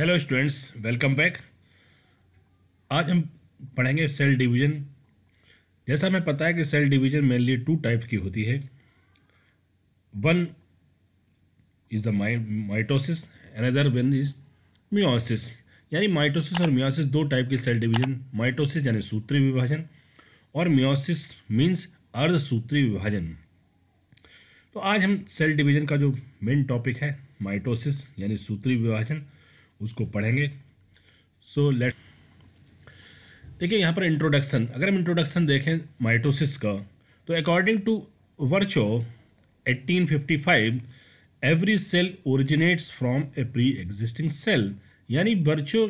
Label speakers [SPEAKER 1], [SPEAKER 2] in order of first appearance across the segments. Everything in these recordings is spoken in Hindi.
[SPEAKER 1] हेलो स्टूडेंट्स वेलकम बैक आज हम पढ़ेंगे सेल डिवीज़न जैसा हमें पता है कि cell division mainly two type की होती है one is the mitosis another one is meiosis यानी माइटोसिस और मियोसिस दो टाइप की सेल डिवीज़न माइटोसिस यानी सूत्री विभाजन और मियोसिस मीन्स अर्ध सूत्री विभाजन तो आज हम सेल डिवीज़न का जो मेन टॉपिक है माइटोसिस यानी सूत्री विभाजन उसको पढ़ेंगे सो लेट देखिए यहाँ पर इंट्रोडक्शन अगर हम इंट्रोडक्शन देखें माइटोसिस का तो according to Virchow 1855 every cell originates from a pre existing cell यानी वर्चो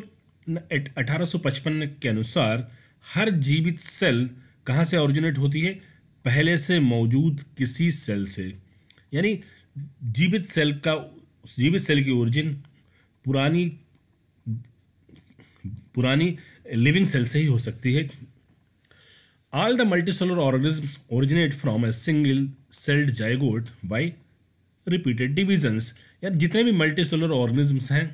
[SPEAKER 1] 1855 के अनुसार हर जीवित सेल कहाँ से ओरिजिनेट होती है पहले से मौजूद किसी सेल से यानी जीवित सेल का जीवित सेल की ओरिजिन पुरानी पुरानी लिविंग सेल से ही हो सकती है all the multicellular organism originate from a single celled zygote by repeated divisions या जितने भी मल्टी सोलर ऑर्गेनिजम्स हैं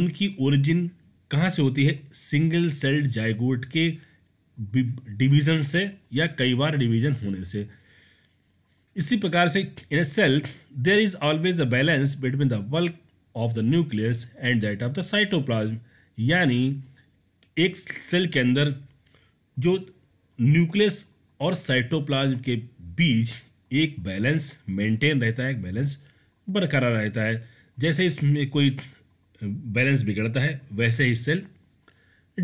[SPEAKER 1] उनकी ओरिजिन कहाँ से होती है सिंगल सेल्ड जाइगोट के डिविजन से या कई बार डिविजन होने से इसी प्रकार से in a cell there is always a balance between the work of the nucleus and that of the cytoplasm यानी एक सेल के अंदर जो न्यूक्लियस और साइटोप्लाज्म के बीच एक बैलेंस मेंटेन रहता है एक बैलेंस बरकरार रहता है जैसे इसमें कोई बैलेंस बिगड़ता है वैसे ही सेल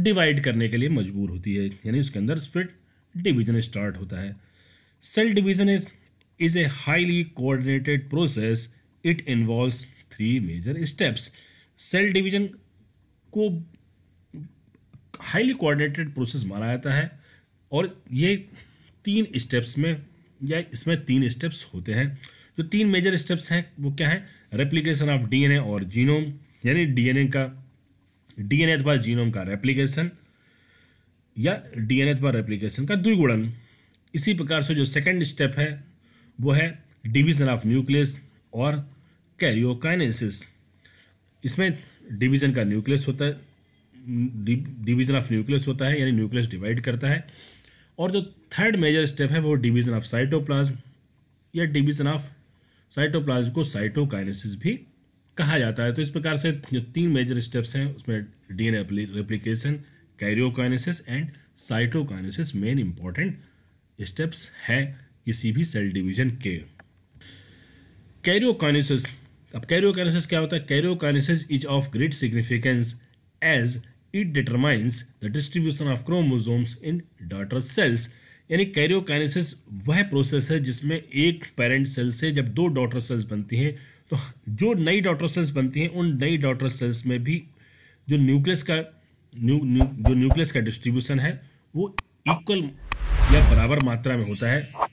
[SPEAKER 1] डिवाइड करने के लिए मजबूर होती है यानी उसके अंदर फिर डिवीजन स्टार्ट होता है cell division is is a highly coordinated process it involves three major steps cell division को हाईली कोऑर्डिनेटेड प्रोसेस माना जाता है और ये तीन स्टेप्स में या इसमें तीन स्टेप्स होते हैं जो तीन मेजर स्टेप्स हैं वो क्या है रेप्लिकेशन ऑफ डीएनए और जीनोम यानी डीएनए का डीएनए अथवा जीनोम का रेप्लिकेशन या डीएनए एन रेप्लिकेशन का द्विगुणन इसी प्रकार से जो सेकेंड स्टेप है वो है डिवीजन ऑफ न्यूक्लियस और कैरियोकाइनेसिस इसमें डिवीजन का न्यूक्लियस होता है डिवीजन ऑफ न्यूक्लियस होता है यानी न्यूक्लियस डिवाइड करता है और जो थर्ड मेजर स्टेप है वो डिवीजन ऑफ साइटोप्लाज्म या डिवीजन ऑफ साइटोप्लाज्म को साइटोकाइनेसिस भी कहा जाता है तो इस प्रकार से जो तीन मेजर स्टेप्स हैं उसमें DNA replication karyokinesis and cytokinesis main important steps हैं किसी भी सेल डिवीजन के कैरियोकाइनेसिस अब कैरियोकाइनेसिस क्या होता है karyokinesis is of great significance as it determines the distribution of chromosomes in daughter cells यानी कैरियोकाइनेसिस वह प्रोसेस है जिसमें एक पेरेंट सेल से जब दो डॉटर सेल्स बनती हैं तो जो नई डॉटर सेल्स बनती हैं उन नई डॉटर सेल्स में भी जो न्यूक्लियस का न्यू, न्यू जो न्यूक्लियस का डिस्ट्रीब्यूशन है वो इक्वल या बराबर मात्रा में होता है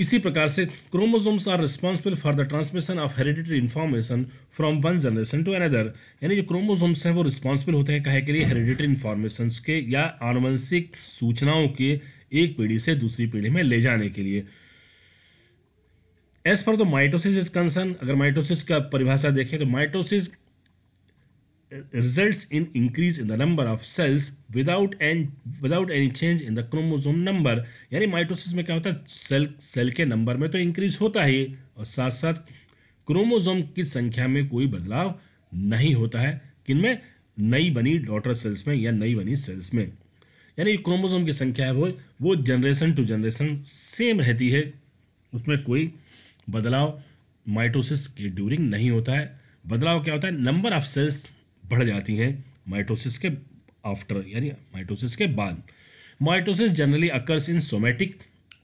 [SPEAKER 1] इसी प्रकार से chromosomes are responsible for the transmission of hereditary information from one generation to another यानी जो क्रोमोजोम्स हैं वो रिस्पॉन्सिबल होते हैं कहे के लिए हेरिडिटरी इन्फॉर्मेशन के या आनुवंशिक सूचनाओं के एक पीढ़ी से दूसरी पीढ़ी में ले जाने के लिए as per the mitosis is concern अगर माइटोसिस का परिभाषा देखें तो mitosis results in increase in the number of cells without and without any change in the chromosome number यानी माइटोसिस में क्या होता है सेल सेल के नंबर में तो इंक्रीज होता ही और साथ साथ क्रोमोजोम की संख्या में कोई बदलाव नहीं होता है किनमें नई बनी डॉटर सेल्स में या नई बनी सेल्स में यानी क्रोमोजोम की संख्या है वो वो जनरेशन टू जनरेशन सेम रहती है उसमें कोई बदलाव माइटोसिस के ड्यूरिंग नहीं होता है बदलाव क्या होता है नंबर ऑफ सेल्स बढ़ जाती हैं माइटोसिस के आफ्टर यानी माइटोसिस के बाद mitosis generally occurs in somatic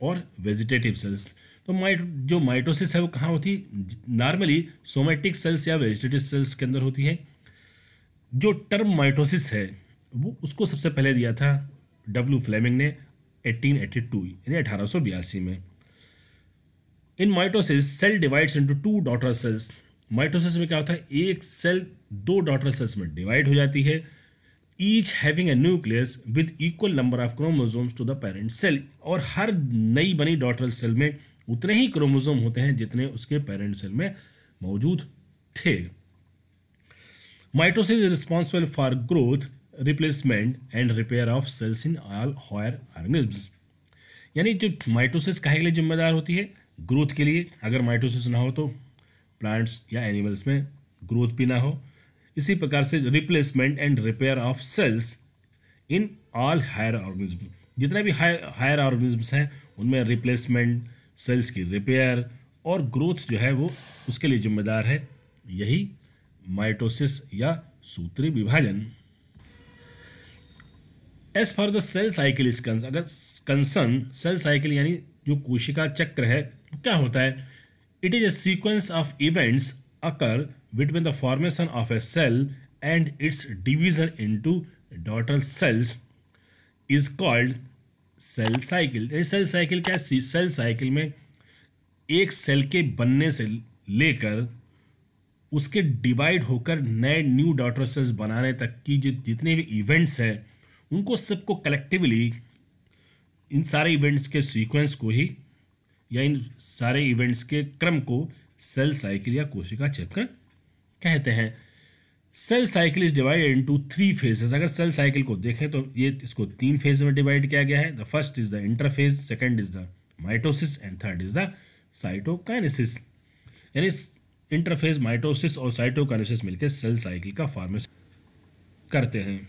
[SPEAKER 1] और वेजिटेटिव सेल्स तो माइट जो माइटोसिस है वो कहाँ होती है नॉर्मली सोमेटिक सेल्स या वेजिटेटिव सेल्स के अंदर होती है जो टर्म माइटोसिस है वो उसको सबसे पहले दिया था डब्ल्यू फ्लेमिंग ने 1882 यानी अठारह में in mitosis cell divides into two daughter cells mitosis में क्या होता है एक सेल दो डॉटर सेल्स में डिवाइड हो जाती है each having a nucleus with equal number of chromosomes to the parent cell और हर नई बनी डॉटरल सेल में उतने ही क्रोमोजोम होते हैं जितने उसके पेरेंट सेल में मौजूद थे mitosis is responsible for growth replacement and repair of cells in all higher organism यानी जो माइटोसिस कहे के लिए जिम्मेदार होती है ग्रोथ के लिए अगर माइटोसिस ना हो तो प्लांट्स या एनिमल्स में ग्रोथ भी ना हो इसी प्रकार से replacement and repair of cells in all higher organism जितने भी हायर ऑर्गेनिज्म्स हैं उनमें रिप्लेसमेंट सेल्स की रिपेयर और ग्रोथ जो है वो उसके लिए जिम्मेदार है यही माइटोसिस या सूत्री विभाजन as for the cell cycle is कंस अगर कंसर्न सेल साइकिल यानी जो कोशिका चक्र है क्या होता है it is a sequence of events occur occur the formation of a cell and its division in two daughter cells is called cell cycle cell cycle क्या है सेल साइकिल में एक सेल के बनने से लेकर उसके डिवाइड होकर नए न्यू डॉटर सेल्स बनाने तक की जो जितने भी इवेंट्स हैं उनको सबको कलेक्टिवली इन सारे इवेंट्स के सीक्वेंस को ही या इन सारे इवेंट्स के क्रम को सेल साइकिल या कोशिका चक्र कहते हैं cell cycle is divided into three phases अगर सेल साइकिल को देखें तो ये इसको तीन फेज में डिवाइड किया गया है the first is the interphase second is the mitosis and third is the cytokinesis यानी इंटरफेज माइटोसिस और साइटोकाइनेसिस मिलकर सेल साइकिल का फॉर्मेशन करते हैं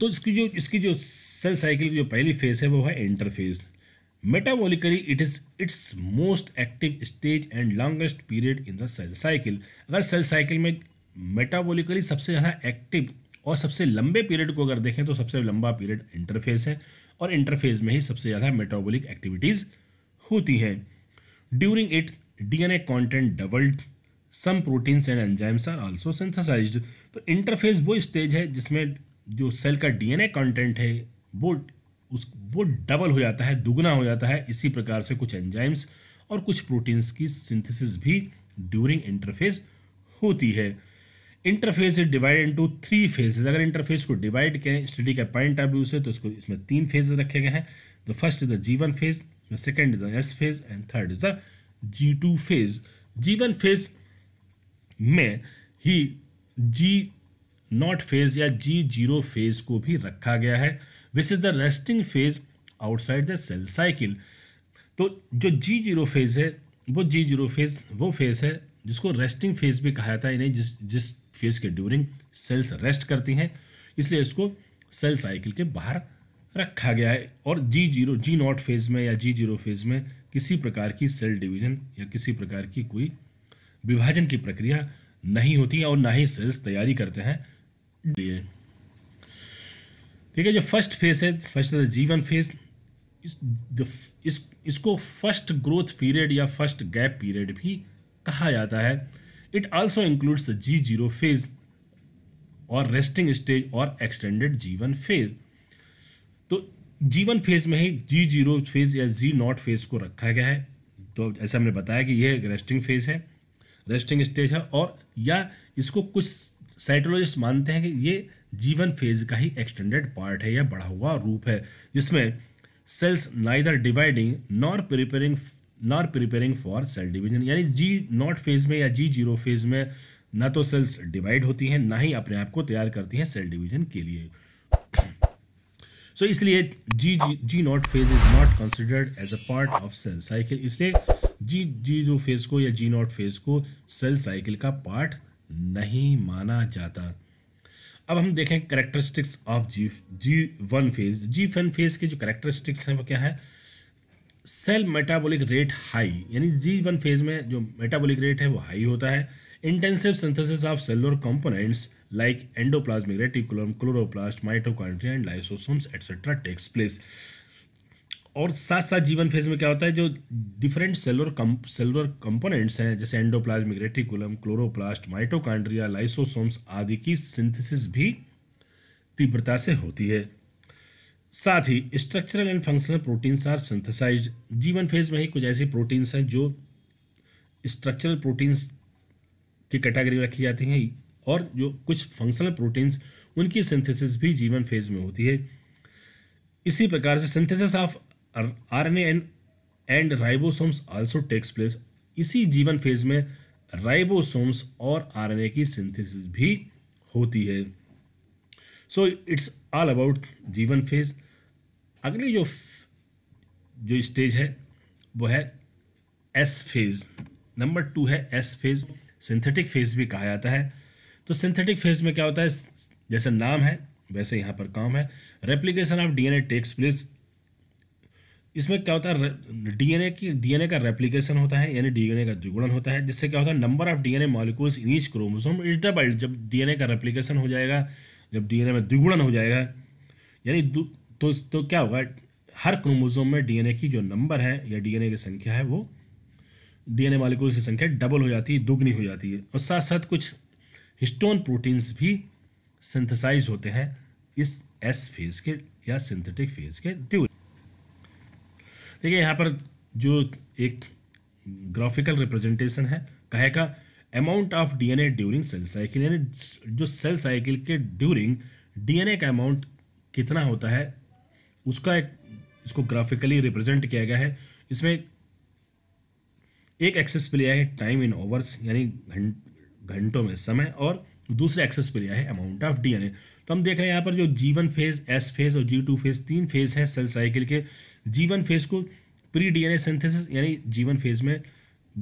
[SPEAKER 1] तो इसकी जो इसकी जो सेल साइकिल की जो पहली फेज है वो है interphase metabolically it is its most active stage and longest period in the cell cycle अगर सेल साइकिल में मेटाबॉलिकली सबसे ज़्यादा एक्टिव और सबसे लंबे पीरियड को अगर देखें तो सबसे लंबा पीरियड इंटरफेस है और इंटरफेस में ही सबसे ज़्यादा मेटाबॉलिक एक्टिविटीज़ होती हैं during it DNA content doubled some proteins and enzymes are also synthesized तो इंटरफेस वो स्टेज है जिसमें जो सेल का डीएनए कंटेंट है वो उस वो डबल हो जाता है दुगना हो जाता है इसी प्रकार से कुछ एंजाइम्स और कुछ प्रोटीन्स की सिंथेसिस भी ड्यूरिंग इंटरफेज होती है interphase is divide into three phases अगर इंटरफेस को डिवाइड करें स्टडी का पॉइंट ऑफ व्यू से तो उसको इसमें तीन फेज रखे गए हैं the first is the G one phase the second is the S phase and third is the G two phase G one phase में ही जी नॉट फेज या जी जीरो फेज को भी रखा गया है which is the resting phase outside the cell cycle तो जो जी जीरो फेज़ है वो जी जीरो फेज़ वो फेज़ है जिसको रेस्टिंग फेज भी कहा जाता है यानी जिस जिस फेज के ड्यूरिंग सेल्स रेस्ट करती हैं इसलिए इसको सेल साइकिल के बाहर रखा गया है और G zero G nought phase में या जी जीरो फेज़ में किसी प्रकार की सेल डिवीजन या किसी प्रकार की कोई विभाजन की प्रक्रिया नहीं होती है और ना ही सेल्स तैयारी करते हैं ठीक है जो फर्स्ट फेज है फर्स्ट जीवन फेज इस, इस इसको फर्स्ट ग्रोथ पीरियड या फर्स्ट गैप पीरियड भी कहा जाता है it also includes G zero phase और रेस्टिंग स्टेज और एक्सटेंडेड जीवन फेज तो जीवन फेज में ही जी जीरो फेज या जी नॉट फेज को रखा गया है तो जैसे हमने बताया कि यह रेस्टिंग फेज है रेस्टिंग स्टेज है और या इसको कुछ साइटोलॉजिस्ट मानते हैं कि ये जीवन फेज का ही एक्सटेंडेड पार्ट है या बढ़ा हुआ रूप है जिसमें cells neither dividing nor preparing nor preparing for cell division यानी जी नॉट फेज में या जी जीरो फेज में ना तो सेल्स डिवाइड होती हैं ना ही अपने आप को तैयार करती हैं सेल डिवीजन के लिए सो so, इसलिए G G nought phase is not considered as a part of cell cycle इसलिए जी जी जो फेज को या जी नॉट फेज को सेल साइकिल का पार्ट नहीं माना जाता अब हम देखें characteristics of G G one phase G one phase के जो करेक्टरिस्टिक्स हैं वो क्या है सेल मेटाबॉलिक रेट हाई यानी जी वन फेज में जो मेटाबॉलिक रेट है वो हाई होता है intensive synthesis of cellular components like endoplasmic reticulum chloroplast mitochondria and lysosomes etcetera takes place और साथ साथ जीवन फेज में क्या होता है जो डिफरेंट सेलुलर कम, सेलुलर कंपोनेंट्स हैं जैसे endoplasmic reticulum chloroplast mitochondria lysosomes आदि की सिंथेसिस भी तीव्रता से होती है साथ ही structural and functional proteins are synthesized G one phase में ही कुछ ऐसी प्रोटीन्स हैं जो स्ट्रक्चरल प्रोटीन्स की कैटेगरी में रखी जाती हैं और जो कुछ फंक्शनल प्रोटीन्स उनकी सिंथेसिस भी जीवन फेज में होती है इसी प्रकार से synthesis of RNA and and ribosomes also takes place इसी जीवन फेज में राइबोसोम्स और आरएनए की सिंथेसिस भी होती है so it's all about G one phase अगली जो जो स्टेज है वो है एस फेज नंबर टू है एस फेज सिंथेटिक फेज भी कहा जाता है तो सिंथेटिक फेज में क्या होता है जैसे नाम है वैसे यहाँ पर काम है replication of DNA takes place इसमें क्या होता है डीएनए की डीएनए का रेप्लिकेशन होता है यानी डीएनए का द्विगुणन होता है जिससे क्या होता है number of DNA molecules in each chromosome is double जब डीएनए का रेप्लिकेशन हो जाएगा जब डीएनए में द्विगुणन हो जाएगा यानी तो तो क्या होगा हर क्रोमोसोम में डीएनए की जो नंबर है या डीएनए की संख्या है वो डीएनए मॉलिक्यूल्स की संख्या डबल हो जाती है दोगुनी हो जाती है और साथ साथ कुछ हिस्टोन प्रोटीन्स भी सिंथेसाइज होते हैं इस एस फेज के या सिंथेटिक फेज के ड्यूर देखिए यहाँ पर जो एक ग्राफिकल रिप्रेजेंटेशन है कहेगा amount of DNA during cell cycle यानी जो सेल साइकिल के ड्यूरिंग डीएनए का अमाउंट कितना होता है उसका एक इसको ग्राफिकली रिप्रेजेंट किया गया है इसमें एक एक्सेस पे लिया है टाइम इन ओवर्स यानी घंटों में समय और दूसरे एक्सेस पे लिया है अमाउंट ऑफ डीएनए तो हम देख रहे हैं यहाँ पर जो जीवन फेज एस फेज और जी टू फेज तीन फेज है सेल साइकिल के जीवन फेज को प्री डीएनए सिंथेसिस यानी जीवन फेज में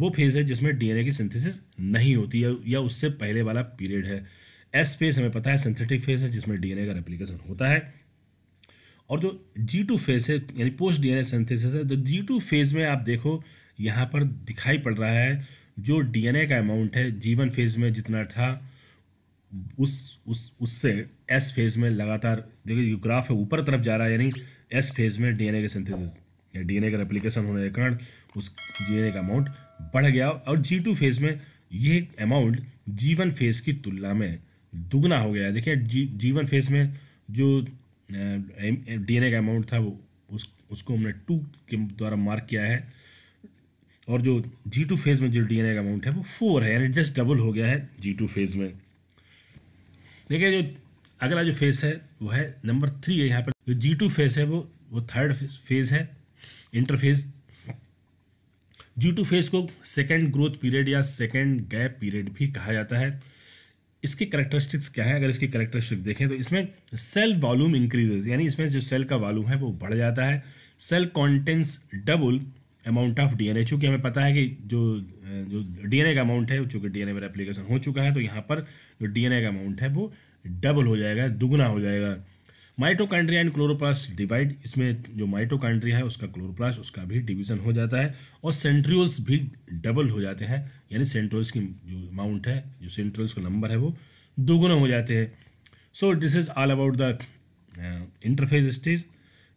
[SPEAKER 1] वो फेज है जिसमें डीएनए की सिंथेसिस नहीं होती है या उससे पहले वाला पीरियड है एस फेज हमें पता है सिंथेटिक फेज है जिसमें डीएनए का रेप्लिकेशन होता है और जो जी टू फेज है यानी पोस्ट डीएनए सिंथेसिस है तो जी टू फेज में आप देखो यहाँ पर दिखाई पड़ रहा है जो डीएनए का अमाउंट है जीवन फेज में जितना था उस उस उससे एस फेज में लगातार देखिए जो ग्राफ है ऊपर तरफ जा रहा है यानी एस फेज में डीएनए के सिंथेसिस या डीएनए का रेप्लिकेशन होने के कारण उस डीएनए का अमाउंट बढ़ गया और जी टू फेज में ये अमाउंट जी वन फेज की तुलना में दुगना हो गया देखिए जी जी वन फेज में जो डीएनए का अमाउंट था वो उस उसको हमने टू के द्वारा मार्क किया है और जो जी टू फेज़ में जो डीएनए का अमाउंट है वो फोर है यानी जस्ट डबल हो गया है जी टू फेज़ में देखिए जो अगला जो फेस है वो है नंबर थ्री है यहाँ पर जो जी टू फेस है वो वो थर्ड फेज है इंटरफेस जी टू फेस को सेकेंड ग्रोथ पीरियड या सेकेंड गैप पीरियड भी कहा जाता है इसके करेक्टरिस्टिक्स क्या है अगर इसकी करेक्टरिस्टिक देखें तो इसमें सेल वॉल्यूम इंक्रीजेज यानी इसमें जो सेल का वॉल्यूम है वो बढ़ जाता है cell contents double amount of DNA चूँकि हमें पता है कि जो जो डीएनए का अमाउंट है चूँकि डीएनए मेरा एप्लीकेशन हो चुका है तो यहाँ पर जो डीएनए का अमाउंट है वो डबल हो जाएगा दुगना हो जाएगा माइटोकांड्रिया एंड क्लोरोप्लास्ट डिवाइड इसमें जो माइटोकांड्रिया है उसका क्लोरोप्लास्ट उसका भी डिवीजन हो जाता है और सेंट्रियोल्स भी डबल हो जाते हैं यानी सेंट्रोल्स की जो अमाउंट है जो सेंट्रोल्स का नंबर है वो दोगुना हो जाते हैं so this is all about the interphase stage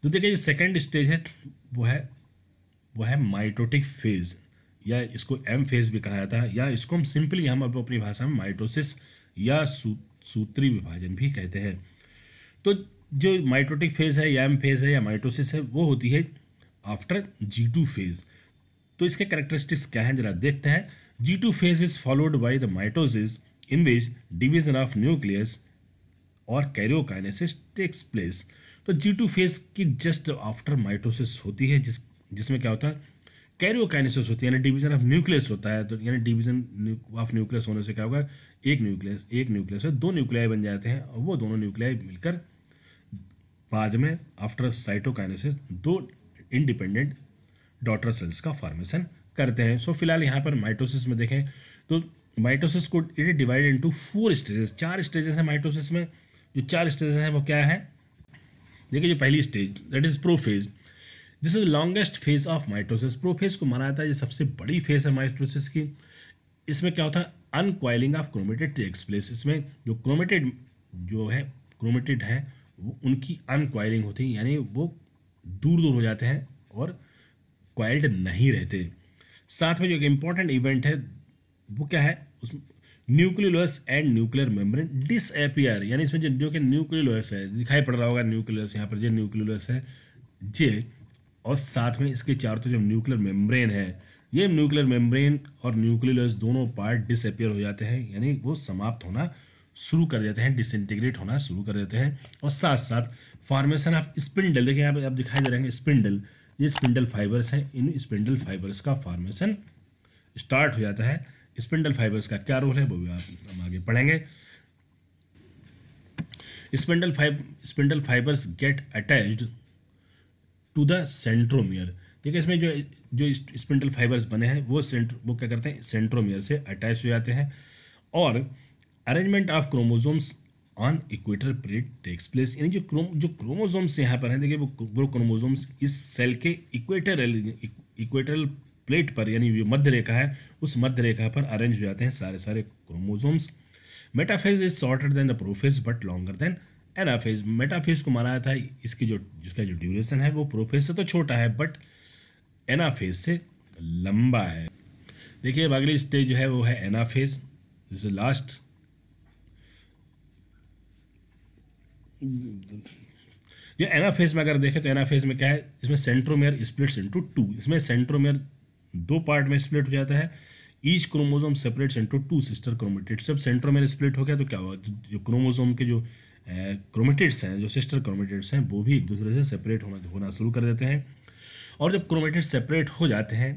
[SPEAKER 1] जो देखिए जो सेकेंड स्टेज है वो है वो है माइटोटिक फेज़ या इसको एम फेज़ भी कहा जाता है या इसको हम सिंपली हम अपनी भाषा में माइटोसिस या सू, सूत्री विभाजन भी कहते हैं तो जो माइटोटिक फेज़ है या एम फेज़ है या माइटोसिस है वो होती है आफ्टर जी टू फेज़ तो इसके करेक्टरिस्टिक्स क्या हैं जरा देखते हैं G two phase is followed by the mitosis in which division of nucleus और कैरियोकाइनेसिस टेक्स प्लेस तो जी टू फेज की जस्ट आफ्टर माइटोसिस होती है जिस जिसमें क्या होता है कैरियोकाइनेसिस होती है यानी डिवीजन ऑफ न्यूक्लियस होता है तो यानी डिवीजन ऑफ न्यूक्लियस होने से क्या होगा एक न्यूक्लियस एक न्यूक्लियस है दो न्यूक्लियाई बन जाते हैं और वो दोनों न्यूक्लियाई मिलकर बाद में आफ्टर साइटोकाइनेसिस दो इंडिपेंडेंट डॉटर सेल्स का फॉर्मेशन करते हैं सो so, फिलहाल यहाँ पर माइटोसिस में देखें तो माइटोसिस को it is divide into four stages चार स्टेजेस हैं माइटोसिस में जो चार स्टेजेस हैं वो क्या है देखिए जो पहली stage that is prophase this is longest phase of mitosis prophase को माना जाता है ये सबसे बड़ी फेज है माइट्रोसिस की इसमें क्या होता है uncoiling of chromatid takes place इसमें जो क्रोमेटेड जो है क्रोमेटेड है वो उनकी अनकॉइलिंग होती है यानी वो दूर दूर हो जाते हैं और क्वाइल्ड नहीं रहते साथ में जो एक इम्पॉर्टेंट इवेंट है वो क्या है उसमें nucleolus and nuclear membrane disappear यानी इसमें जो जो कि न्यूक्लियोलस है दिखाई पड़ रहा होगा न्यूक्लियस यहाँ पर जो न्यूक्लियोलस है जे और साथ में इसके चारों तो जो न्यूक्लियर मेम्ब्रेन है ये न्यूक्लियर मेम्ब्रेन और न्यूक्लियस दोनों पार्ट डिसअपियर हो जाते हैं यानी वो समाप्त होना शुरू कर देते हैं डिसइंटीग्रेट होना शुरू कर देते हैं और साथ साथ फॉर्मेशन ऑफ स्पिंडल देखिए यहाँ पे आप दिखाई दे रहे हैं स्पिंडल ये स्पिंडल फाइबर्स हैं इन स्पिंडल फाइबर्स का फॉर्मेशन स्टार्ट हो जाता है स्पिंडल फाइबर्स का क्या रोल है वो भी आप हम आगे पढ़ेंगे स्पिंडल फाइब spindle fibres get attached to the centromere ठीक है इसमें जो जो स्पिंडल फाइबर्स बने हैं वो सेंट वो क्या करते हैं सेंट्रोमियर से अटैच हो जाते हैं और arrangement of chromosomes on equator period takes place यानी जो क्रोम जो क्रोमोजोम्स यहाँ पर हैं देखिए वो वो क्रोमोजोम्स इस सेल के इक्वेटर इक्वेटरल प्लेट पर यानी जो मध्य रेखा है उस मध्य रेखा पर अरेंज हो जाते हैं सारे सारे chromosomes metaphase is shorter than the prophase but longer than anaphase metaphase को माना जाता है इसकी जो जिसका जो ड्यूरेशन है वो प्रोफेज से तो छोटा है बट एनाफेज से लंबा है देखिए अब अगली स्टेज जो है वो है एनाफेज जैसे लास्ट ये एनाफेज में अगर देखें तो एनाफेज में क्या है इसमें सेंट्रोमेयर स्प्लिट्स इनटू टू इसमें सेंट्रोमेयर दो पार्ट में स्प्लिट हो जाता है each chromosome separates into two sister chromatid सब सेंट्रोमेयर स्प्लिट हो गया तो क्या हुआ जो क्रोमोजोम के जो क्रोमेटिड्स हैं जो सिस्टर क्रोमेटिड्स हैं वो भी एक दूसरे से सेपरेट होना होना शुरू कर देते हैं और जब क्रोमेटिड्स सेपरेट हो जाते हैं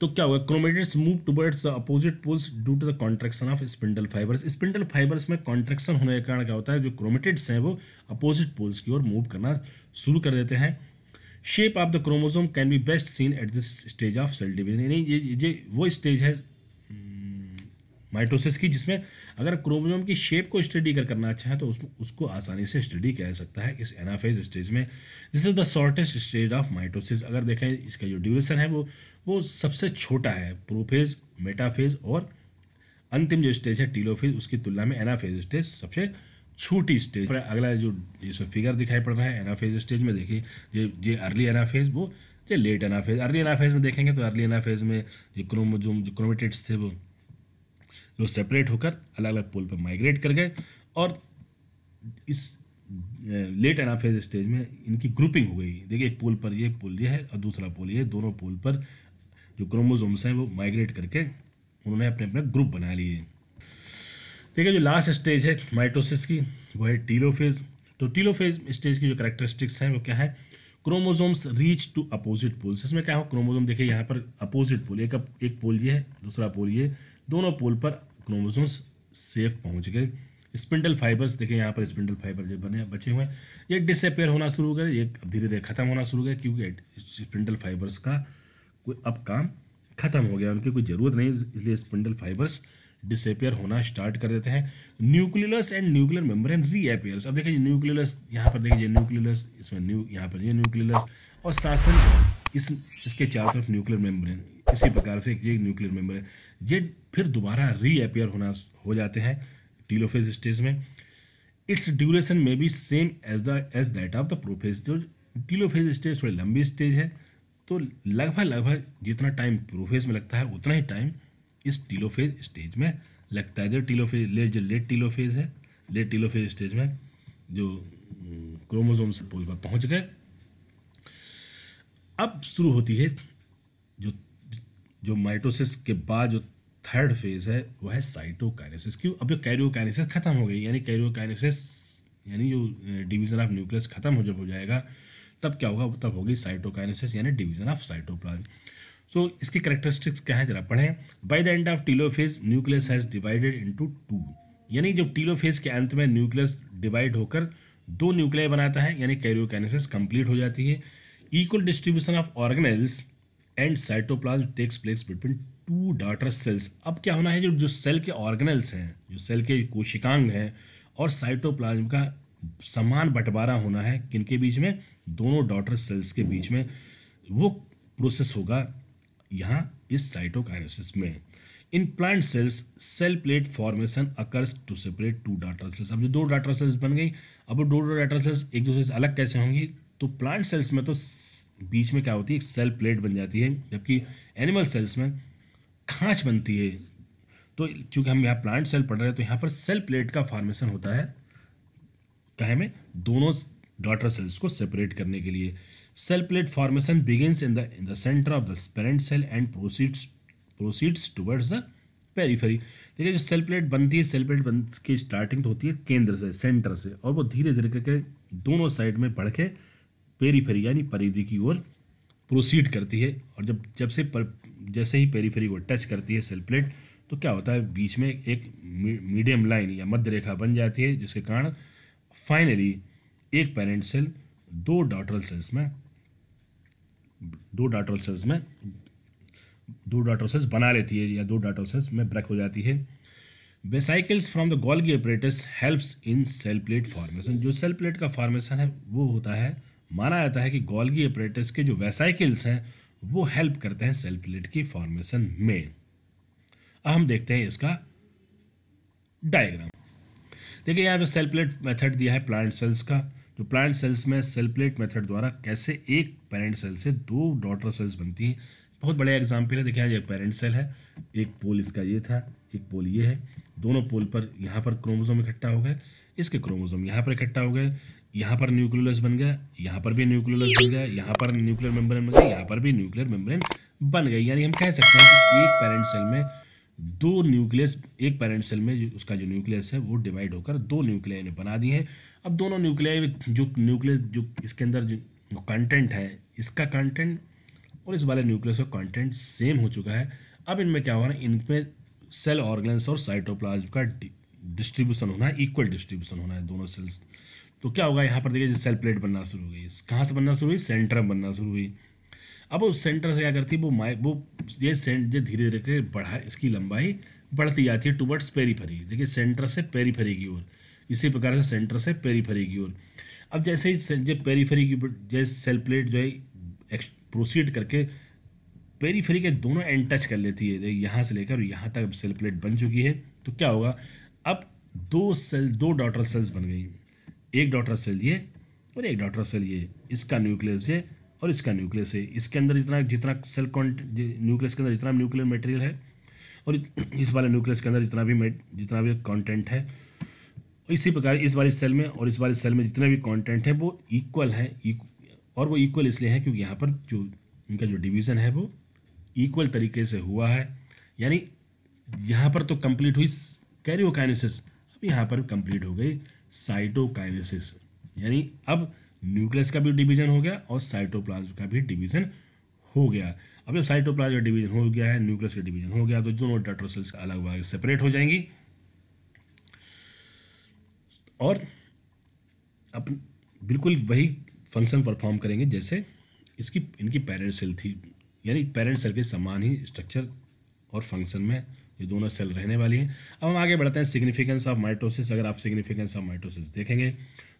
[SPEAKER 1] तो क्या होगा chromatids move towards the opposite poles due to the contraction of spindle fibres spindle fibres में कॉन्ट्रेक्शन होने के कारण क्या होता है जो क्रोमेटिड्स हैं वो अपोजिट पोल्स की ओर मूव करना शुरू कर देते हैं shape of the chromosome can be best seen at this stage of cell division यानी ये ये वो स्टेज है माइटोसिस की जिसमें अगर क्रोमोजोम की शेप को स्टडी कर करना अच्छा है तो उस, उसको आसानी से स्टडी किया जा सकता है इस एनाफेज स्टेज में this is the shortest stage of mitosis अगर देखें इसका जो ड्यूरेशन है वो वो सबसे छोटा है प्रोफेज मेटाफेज और अंतिम जो स्टेज है टीलोफेज उसकी तुलना में एनाफेज स्टेज सबसे छोटी स्टेज पर अगला जो जैसे फिगर दिखाई पड़ रहा है एनाफेज स्टेज में देखिए ये ये अर्ली एनाफेज वो ये लेट एनाफेज अर्ली एनाफेज में देखेंगे तो अर्ली एनाफेज में जो क्रोमोजोम जो क्रोमेटेट्स थे वो जो सेपरेट होकर अलग अलग पोल पर माइग्रेट कर गए और इस लेट एनाफेज स्टेज में इनकी ग्रुपिंग हो गई देखिए एक पोल पर ये पोल ये है और दूसरा पोल ये दोनों पोल पर जो क्रोमोजोम्स हैं वो माइग्रेट करके उन्होंने अपने अपने ग्रुप बना लिए देखिए जो लास्ट स्टेज है माइटोसिस की वो है टीलोफेज तो टीलोफेज स्टेज की जो करेक्टरिस्टिक्स हैं वो क्या है chromosomes reach to opposite poles इसमें क्या हो क्रोमोजोम देखिए यहाँ पर अपोजिट पोल एक अप, एक पोल ये है दूसरा पोल ये दोनों पोल पर क्रोमोसोम्स सेफ पहुंच गए स्पिंडल फाइबर्स देखें यहाँ पर स्पिंडल फाइबर जो बने बचे हुए हैं ये डिसअपेयर होना शुरू हो गए ये धीरे धीरे खत्म होना शुरू हो गया क्योंकि स्पिंडल फाइबर्स का कोई अब काम खत्म हो गया उनकी कोई ज़रूरत नहीं इसलिए स्पिंडल फाइबर्स डिसअपेयर होना स्टार्ट कर देते हैं nucleus and nuclear membrane reappears अब देखिए न्यूक्लियस यहाँ पर देखिए न्यूक्लियस इसमें न्यू यहाँ पर ये न्यूक्लियस और साथ इस इसके चारों तरफ न्यूक्लियर मेम्ब्रेन इसी प्रकार से ये न्यूक्लियर मेम्बर है ये फिर दोबारा रीअपेयर होना हो जाते हैं टीलोफेज स्टेज में its duration may be same as the as that of the prophase तो टीलोफेज स्टेज थोड़ी लंबी स्टेज है तो लगभग लगभग जितना टाइम प्रोफेज में लगता है उतना ही टाइम इस टीलोफेज स्टेज में लगता है जो टीलोफेज लेट जो लेट टीलोफेज है लेट टीलोफेज स्टेज में जो क्रोमोजोम हम्म, से पोल पर पहुंच गए अब शुरू होती है जो माइटोसिस के बाद जो थर्ड फेज है वह है साइटोकाइनेसिस क्यों अब जो कैरियोकाइनेसिस खत्म हो गई यानी कैरियोकाइनेसिस यानी जो डिवीज़न ऑफ न्यूक्लियस खत्म हो जब हो जाएगा तब क्या होगा तब होगी साइटोकाइनेसिस यानी डिवीज़न ऑफ साइटोप्लाज्म सो इसके करेक्टरिस्टिक्स क्या है जरा पढ़ें by the end of telophase nucleus has divided into two यानी जब टीलोफेज के अंत में न्यूक्लियस डिवाइड होकर दो न्यूक्लियर बनाता है यानी कैरियोकाइनेसिस कंप्लीट हो जाती है equal distribution of organise and cytoplasm takes place between two daughter cells अब क्या होना है जो जो सेल के ऑर्गेनल्स हैं जो सेल के कोशिकांग हैं और साइटोप्लाज्म का समान बंटवारा होना है किनके बीच में दोनों डॉटर सेल्स के बीच में वो प्रोसेस होगा यहाँ इस साइटोकाइनोसिस में in plant cells cell plate formation occurs to separate two daughter cells अब जो दो डाटर सेल्स बन गई अब दो डाटर सेल्स एक दूसरे से अलग कैसे होंगी तो प्लांट सेल्स में तो बीच में क्या होती है एक सेल प्लेट बन जाती है जबकि एनिमल सेल्स में खाँच बनती है तो चूंकि हम यहाँ प्लांट सेल पढ़ रहे हैं तो यहाँ पर सेल प्लेट का फॉर्मेशन होता है कहे में दोनों डॉटर सेल्स को सेपरेट करने के लिए cell plate formation begins in the in the centre of the parent cell and proceeds proceeds towards the periphery देखिए जो सेल प्लेट बनती है सेल प्लेट बन की स्टार्टिंग तो होती है केंद्र से सेंटर से और वो धीरे धीरे करके दोनों साइड में बढ़ के पेरीफेरी यानी परिधि की ओर प्रोसीड करती है और जब जब से पर, जैसे ही पेरीफेरी को टच करती है सेल प्लेट तो क्या होता है बीच में एक मीडियम लाइन या मध्य रेखा बन जाती है जिसके कारण फाइनली एक पेरेंट सेल दो डॉटरल सेल्स में दो डॉटरल सेल्स में दो डॉटरल सेल्स बना लेती है या दो डॉटरल सेल्स में ब्रेक हो जाती है vesicles from the Golgi apparatus helps in cell plate formation जो सेल प्लेट का फॉर्मेशन है वो होता है माना जाता है कि गोल्गी अपरेटस के जो वेसाइकिल्स हैं वो हेल्प करते हैं सेल्फ लिड की फॉर्मेशन में अब हम देखते हैं इसका डायग्राम देखिए यहाँ पे सेल प्लेट मेथड दिया है प्लांट सेल्स का तो प्लांट सेल्स में सेल प्लेट मेथड द्वारा कैसे एक पेरेंट सेल से दो डॉटर सेल्स बनती हैं बहुत बड़े एग्जाम्पल है देखिए ये पेरेंट सेल है एक पोल इसका ये था एक पोल ये है दोनों पोल पर यहाँ पर क्रोमोजोम इकट्ठा हो गए इसके क्रोमोजोम यहाँ पर इकट्ठा हो गए यहाँ पर न्यूक्लियस बन गया यहाँ पर भी न्यूक्लियस बन गया यहाँ पर न्यूक्लियर मेम्ब्रेन बन गया यहाँ पर भी न्यूक्लियर मेम्ब्रेन बन गई यानी हम कह सकते हैं कि एक पेरेंट सेल में दो न्यूक्लियस एक पेरेंट सेल में जो उसका जो न्यूक्लियस है वो डिवाइड होकर दो न्यूक्लियाई ने बना दिए हैं अब दोनों न्यूक्लियाई जो न्यूक्लियस जो इसके अंदर जो कंटेंट है इसका कंटेंट और इस वाले न्यूक्लियस का कंटेंट सेम हो चुका है अब इनमें क्या हो रहा है इनमें सेल ऑर्गेन्स और साइटोप्लाज्म का डिस्ट्रीब्यूशन होना है इक्वल डिस्ट्रीब्यूशन होना है दोनों सेल्स तो क्या होगा यहाँ पर देखिए सेल प्लेट बनना शुरू हुई कहाँ से बनना शुरू हुई सेंट्रम बनना शुरू हुई अब उस सेंटर से क्या करती है वो माइ वो ये सेंट ये धीरे धीरे करके बढ़ा इसकी लंबाई बढ़ती जाती है टूवर्ड्स पेरीफरी देखिए सेंटर से पेरीफरी की ओर इसी प्रकार से सेंटर से पेरीफरी की ओर अब जैसे ही जब पेरीफरी की जैसे सेल प्लेट जो है प्रोसीड करके पेरीफरी के दोनों एंड टच कर लेती है यहाँ से लेकर यहाँ तक सेल प्लेट बन चुकी है तो क्या होगा अब दो सेल दो डॉटर सेल्स बन गई एक डॉटर सेल ये और एक डॉटर सेल ये इसका न्यूक्लियस है और इसका न्यूक्लियस है इसके अंदर जितना जितना सेल न्यूक्लियस के अंदर जितना न्यूक्लियर मटेरियल है और इस वाले न्यूक्लियस के अंदर जितना भी जितना भी कॉन्टेंट है इसी प्रकार इस वाली सेल में और इस वाली सेल में जितना भी कॉन्टेंट है वो इक्वल है और वो इक्वल इसलिए है क्योंकि यहाँ पर जो इनका जो डिवीज़न है वो इक्वल तरीके से हुआ है यानी यहाँ पर तो कंप्लीट हुई कैरियोकाइनेसिस अब यहाँ पर कंप्लीट हो गई साइटोकाइनेसिस यानी अब न्यूक्लियस का भी डिवीजन हो गया और साइटोप्लाज का भी डिवीजन हो गया अब जब साइटोप्लाज का डिवीजन हो गया है न्यूक्लियस का डिवीजन हो गया तो दोनों डाटर सेल्स अलग अलग सेपरेट हो जाएंगी और अपन बिल्कुल वही फंक्शन परफॉर्म करेंगे जैसे इसकी इनकी पेरेंट सेल थी यानी पेरेंट सेल के समान ही स्ट्रक्चर और फंक्शन में ये दोनों सेल रहने वाली हैं अब हम आगे बढ़ते हैं सिग्निफिकेंस ऑफ माइटोसिस अगर आप सिग्निफिकेंस ऑफ माइटोसिस देखेंगे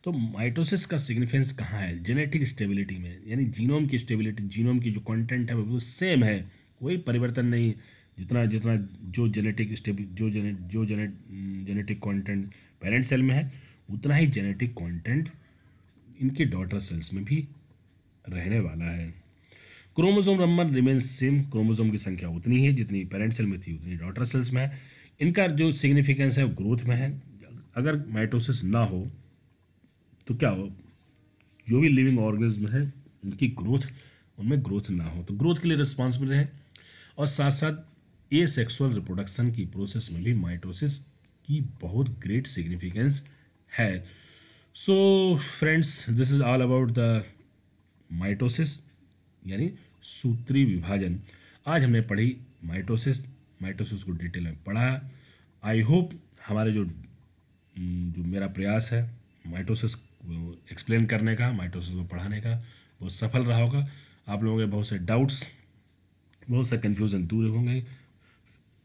[SPEAKER 1] तो माइटोसिस का सिग्निफिकेंस कहाँ है जेनेटिक स्टेबिलिटी में यानी जीनोम की स्टेबिलिटी जीनोम की जो कंटेंट है वो सेम है कोई परिवर्तन नहीं जितना जितना जो जेनेटिक स्टेबि जो जेने जो जेने जेनेटिक कॉन्टेंट पेरेंट सेल में है उतना ही जेनेटिक कॉन्टेंट इनके डॉटर सेल्स में भी रहने वाला है chromosome number remain same chromosome की संख्या उतनी है जितनी पेरेंट सेल में थी उतनी डॉटर सेल्स में है इनका जो सिग्निफिकेंस है वो ग्रोथ में है अगर माइटोसिस ना हो तो क्या हो जो भी लिविंग ऑर्गेनिज्म है उनकी ग्रोथ उनमें ग्रोथ ना हो तो ग्रोथ के लिए रिस्पॉन्सिबल है और साथ साथ ए सेक्सुअल रिप्रोडक्शन की प्रोसेस में भी माइटोसिस की बहुत ग्रेट सिग्निफिकेंस है so friends this is all about the mitosis यानी सूत्री विभाजन आज हमने पढ़ी माइटोसिस माइटोसिस को डिटेल में पढ़ा आई होप हमारे जो जो मेरा प्रयास है माइटोसिस एक्सप्लेन करने का माइटोसिस को पढ़ाने का वो सफल रहा होगा आप लोगों के बहुत से डाउट्स बहुत से कन्फ्यूज़न दूर होंगे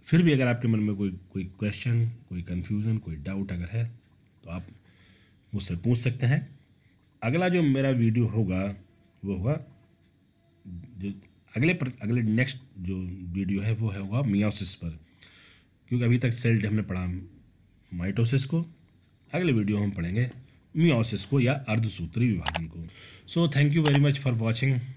[SPEAKER 1] फिर भी अगर आपके मन में कोई कोई क्वेश्चन कोई कन्फ्यूज़न कोई डाउट अगर है तो आप मुझसे पूछ सकते हैं अगला जो मेरा वीडियो होगा वो होगा जो अगले पर, अगले नेक्स्ट जो वीडियो है वो है होगा मियासिस पर क्योंकि अभी तक सेल हमने पढ़ा माइटोसिस को अगले वीडियो हम पढ़ेंगे मियोसिस को या अर्धसूत्री विभाजन को so thank you very much for watching